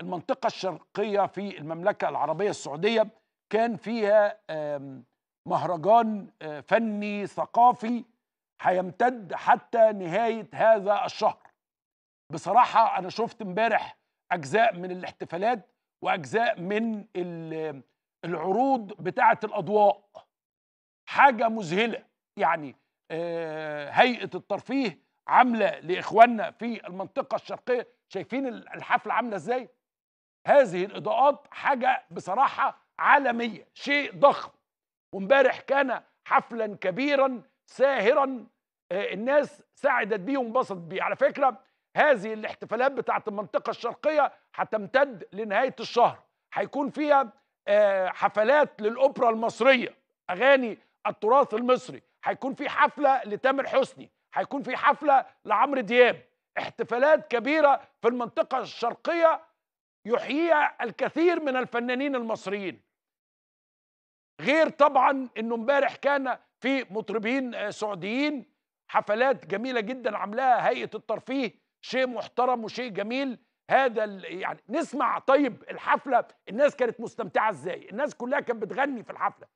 المنطقة الشرقية في المملكة العربية السعودية كان فيها مهرجان آه، فني ثقافي هيمتد حتى نهاية هذا الشهر بصراحة أنا شفت امبارح أجزاء من الاحتفالات وأجزاء من العروض بتاعة الأضواء حاجة مذهلة يعني آه، هيئة الترفيه عاملة لإخواننا في المنطقة الشرقية شايفين الحفلة عاملة إزاي هذه الاضاءات حاجه بصراحه عالميه شيء ضخم وامبارح كان حفلا كبيرا ساهرا آه، الناس سعدت بيه وانبسطت بيه على فكره هذه الاحتفالات بتاعت المنطقه الشرقيه هتمتد لنهايه الشهر هيكون فيها آه، حفلات للاوبرا المصريه اغاني التراث المصري هيكون في حفله لتامر حسني هيكون في حفله لعمرو دياب احتفالات كبيره في المنطقه الشرقيه يحييها الكثير من الفنانين المصريين غير طبعا انه امبارح كان في مطربين آه، سعوديين حفلات جميله جدا عاملاها هيئه الترفيه شيء محترم وشيء جميل هذا يعني نسمع طيب الحفله الناس كانت مستمتعه ازاي الناس كلها كانت بتغني في الحفله